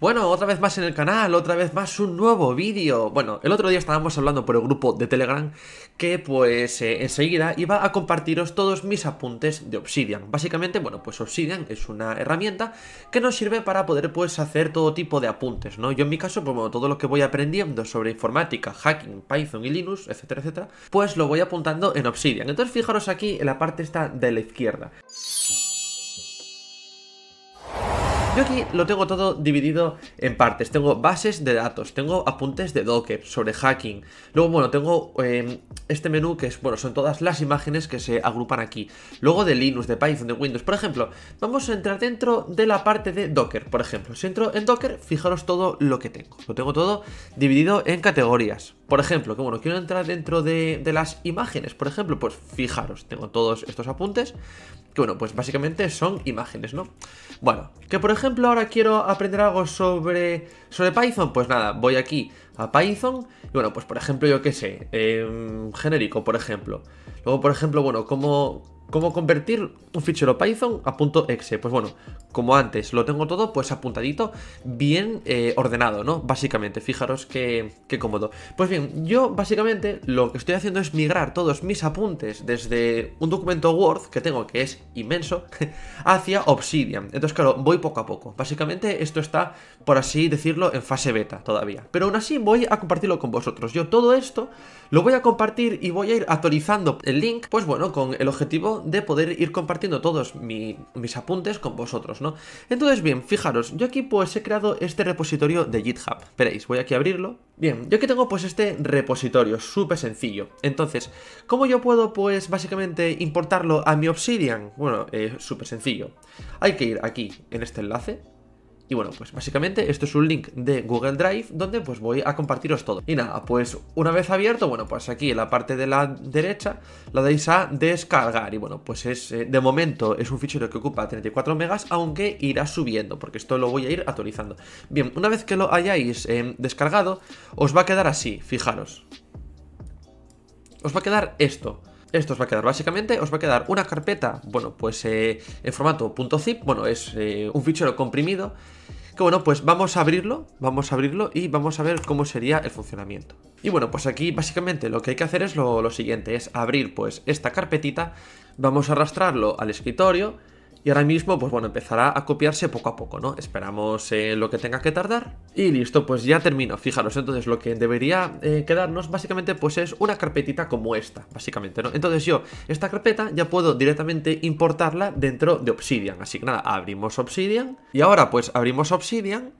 Bueno, otra vez más en el canal, otra vez más un nuevo vídeo. Bueno, el otro día estábamos hablando por el grupo de Telegram que pues eh, enseguida iba a compartiros todos mis apuntes de Obsidian. Básicamente, bueno, pues Obsidian es una herramienta que nos sirve para poder pues hacer todo tipo de apuntes, ¿no? Yo en mi caso, como pues, todo lo que voy aprendiendo sobre informática, hacking, Python y Linux, etcétera, etcétera, pues lo voy apuntando en Obsidian. Entonces fijaros aquí en la parte esta de la izquierda. Yo aquí lo tengo todo dividido en partes. Tengo bases de datos, tengo apuntes de docker sobre hacking. Luego, bueno, tengo em, este menú que es, bueno, son todas las imágenes que se agrupan aquí. Luego de Linux, de Python, de Windows. Por ejemplo, vamos a entrar dentro de la parte de docker, por ejemplo. Si entro en docker, fijaros todo lo que tengo. Lo tengo todo dividido en categorías. Por ejemplo, que bueno, quiero entrar dentro de, de, las imágenes, por ejemplo, pues fijaros, tengo todos estos apuntes, que bueno, pues básicamente son imágenes, ¿no? Bueno, que por ejemplo ejemplo, ahora quiero aprender algo sobre, sobre Python, pues nada, voy aquí a Python. Y bueno, pues por ejemplo, yo qué sé, em, genérico, por ejemplo. Luego, por ejemplo, bueno, ¿cómo, ¿cómo convertir un fichero Python a punto .exe? Pues bueno, como antes lo tengo todo pues apuntadito, bien eh, ordenado, ¿no? Básicamente, fijaros qué, qué cómodo. Pues bien, yo básicamente lo que estoy haciendo es migrar todos mis apuntes desde un documento Word que tengo que es inmenso hacia Obsidian. Entonces, claro, voy poco a poco. Básicamente esto está, por así decirlo, en fase beta todavía. Pero aún así voy voy a compartirlo con vosotros. Yo todo esto lo voy a compartir y voy a ir actualizando el link, pues bueno, con el objetivo de poder ir compartiendo todos mis apuntes con vosotros, ¿no? Entonces, bien, fijaros, yo aquí pues he creado este repositorio de GitHub. Veréis, voy aquí a abrirlo. Bien, yo aquí tengo pues este repositorio, súper sencillo. Entonces, ¿cómo yo puedo pues básicamente importarlo a mi Obsidian? Bueno, es eh, súper sencillo. Hay que ir aquí en este enlace, y bueno, pues básicamente esto es un link de Google Drive donde pues voy a compartiros todo. Y nada, pues una vez abierto, bueno, pues aquí en la parte de la derecha la dais a descargar. Y bueno, pues es eh, de momento es un fichero que ocupa 34 megas, aunque irá subiendo, porque esto lo voy a ir actualizando. Bien, una vez que lo hayáis eh, descargado, os va a quedar así, fijaros. Os va a quedar esto. Esto os va a quedar básicamente, os va a quedar una carpeta, bueno, pues eh, en formato .zip, bueno, es eh, un fichero comprimido, que bueno, pues vamos a abrirlo, vamos a abrirlo y vamos a ver cómo sería el funcionamiento. Y bueno, pues aquí básicamente lo que hay que hacer es lo, lo siguiente, es abrir pues esta carpetita, vamos a arrastrarlo al escritorio, y ahora mismo, pues bueno, empezará a copiarse poco a poco, ¿no? Esperamos eh, lo que tenga que tardar. Y listo, pues ya termino. Fijaros, entonces lo que debería eh, quedarnos básicamente pues es una carpetita como esta, básicamente, ¿no? Entonces yo esta carpeta ya puedo directamente importarla dentro de Obsidian. Así que nada, abrimos Obsidian. Y ahora pues abrimos Obsidian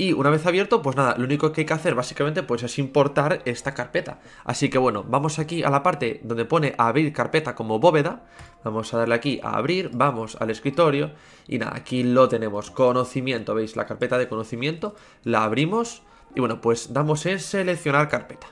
y una vez abierto, pues nada, lo único que hay que hacer básicamente pues es importar esta carpeta. Así que bueno, vamos aquí a la parte donde pone abrir carpeta como bóveda. Vamos a darle aquí a abrir, vamos al escritorio y nada, aquí lo tenemos, conocimiento, ¿veis? La carpeta de conocimiento, la abrimos y bueno, pues damos en seleccionar carpeta.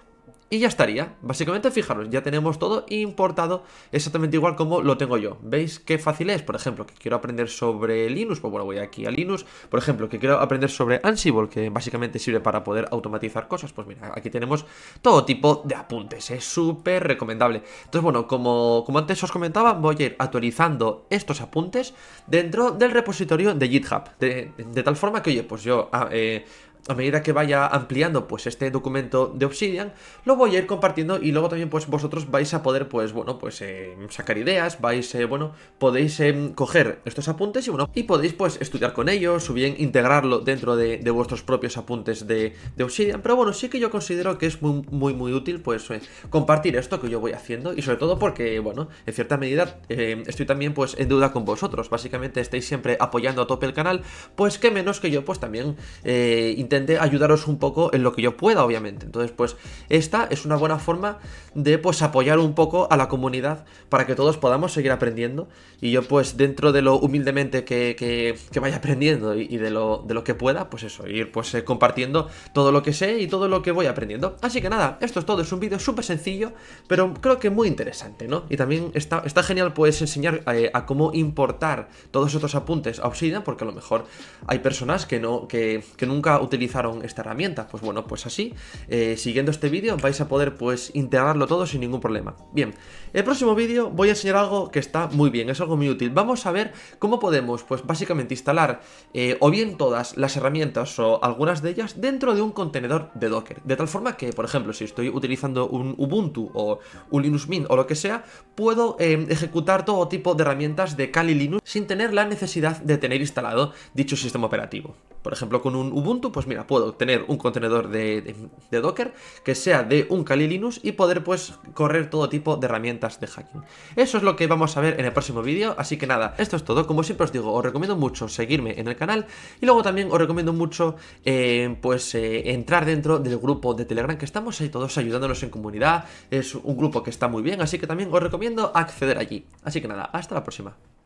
Y ya estaría, básicamente fijaros, ya tenemos todo importado exactamente igual como lo tengo yo ¿Veis qué fácil es? Por ejemplo, que quiero aprender sobre Linux, pues bueno, voy aquí a Linux Por ejemplo, que quiero aprender sobre Ansible, que básicamente sirve para poder automatizar cosas Pues mira, aquí tenemos todo tipo de apuntes, es súper recomendable Entonces bueno, como, como antes os comentaba, voy a ir actualizando estos apuntes dentro del repositorio de GitHub De, tal forma que, oye, pues yo... Ah, eh, a medida que vaya ampliando pues este documento de Obsidian, lo voy a ir compartiendo y luego también pues vosotros vais a poder pues bueno pues eh, sacar ideas, vais eh, bueno podéis eh, coger estos apuntes y bueno y podéis pues estudiar con ellos o bien integrarlo dentro de, vuestros propios apuntes de, Obsidian, pero bueno sí que yo considero que es muy muy muy útil pues compartir esto que yo voy haciendo y sobre todo porque bueno en cierta medida estoy también pues en duda con vosotros, básicamente estáis siempre apoyando a tope el canal, pues que menos que yo pues también intente ayudaros un poco en lo que yo pueda, obviamente. Entonces, pues esta es una buena forma de pues apoyar un poco a la comunidad para que todos podamos seguir aprendiendo. Y yo pues dentro de lo humildemente que, vaya aprendiendo y, de, lo, de lo que pueda, pues eso, ir pues eh, compartiendo todo lo que sé y todo lo que voy aprendiendo. Así que nada, esto es todo, es un vídeo súper sencillo, pero creo que muy interesante, ¿no? Y también está, está genial pues enseñar eh, a cómo importar todos estos apuntes a Obsidian, porque a lo mejor hay personas que no, que, que nunca utilizan utilizaron esta herramienta. Pues bueno, pues así, eh, siguiendo este vídeo vais a poder pues integrarlo todo sin ningún problema. Bien, el próximo vídeo voy a enseñar algo que está muy bien, es algo muy útil. Vamos a ver cómo podemos pues básicamente instalar eh, o bien todas las herramientas o algunas de ellas dentro de un contenedor de Docker. De tal forma que, por ejemplo, si estoy utilizando un Ubuntu o un Linux Mint o lo que sea, puedo em, ejecutar todo tipo de herramientas de Kali Linux sin tener la necesidad de tener instalado dicho sistema operativo. Por ejemplo, con un Ubuntu pues mira, puedo tener un contenedor de, Docker que sea de un Kali Linux y poder pues correr todo tipo de herramientas de hacking. Eso es lo que vamos a ver en el próximo vídeo, así que nada, esto es todo. Como siempre os digo, os recomiendo mucho seguirme en el canal y luego también os recomiendo mucho eh, pues eh, entrar dentro del grupo de Telegram que estamos ahí todos ayudándonos en comunidad. Es un grupo que está muy bien, así que también os recomiendo acceder allí. Así que nada, hasta la próxima.